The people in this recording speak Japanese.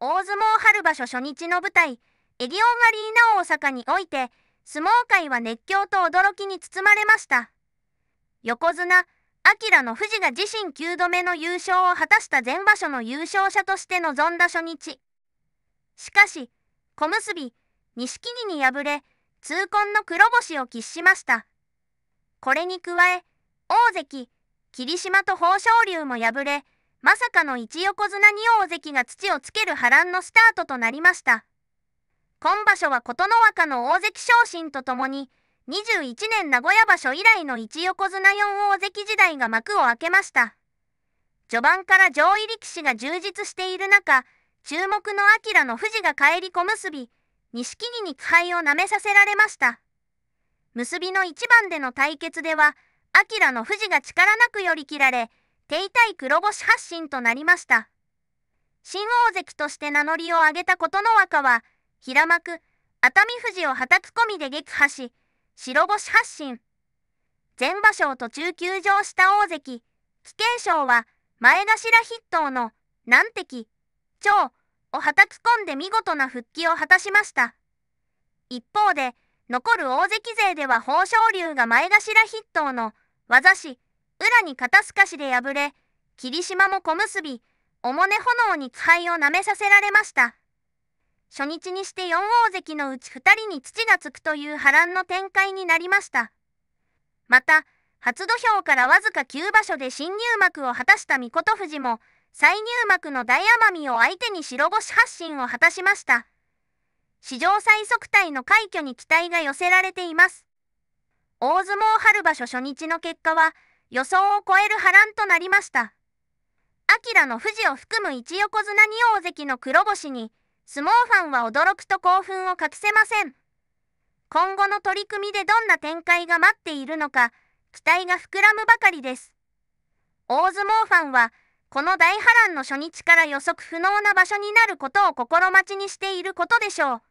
大相撲春場所初日の舞台、エディオンアリーナ大阪において、相撲界は熱狂と驚きに包まれました。横綱、明の富士が自身9度目の優勝を果たした前場所の優勝者として臨んだ初日。しかし、小結、錦木に敗れ、痛恨の黒星を喫しました。これに加え、大関、霧島と豊昇龍も敗れ、まさかの一横綱二大関が土をつける波乱のスタートとなりました。今場所は琴ノ若の大関昇進とともに、21年名古屋場所以来の一横綱4大関時代が幕を開けました。序盤から上位力士が充実している中、注目のアの富士が帰り小結び、錦木に苦杯を舐めさせられました。結びの一番での対決では、アの富士が力なく寄り切られ、手痛い黒星発進となりました。新大関として名乗りを上げた琴ノ若は、平幕、熱海富士をはたき込みで撃破し、白星発進。前場所を途中休場した大関、貴景勝は、前頭筆頭の、難敵、長をはたき込んで見事な復帰を果たしました。一方で、残る大関勢では豊昇龍が前頭筆頭の、技師、裏に肩透かしで破れ、霧島も小結び、おもね炎に気配を舐めさせられました。初日にして4大関のうち2人に土がつくという波乱の展開になりました。また、初土俵からわずか9場所で新入幕を果たした御琴富士も、再入幕の大奄美を相手に白星発進を果たしました。史上最速隊の快挙に期待が寄せられています。大相撲春場所初日の結果は、予想を超える波乱となりました。アキラの富士を含む一横綱二大関の黒星に、相撲ファンは驚くと興奮を隠せません。今後の取り組みでどんな展開が待っているのか、期待が膨らむばかりです。大相撲ファンは、この大波乱の初日から予測不能な場所になることを心待ちにしていることでしょう。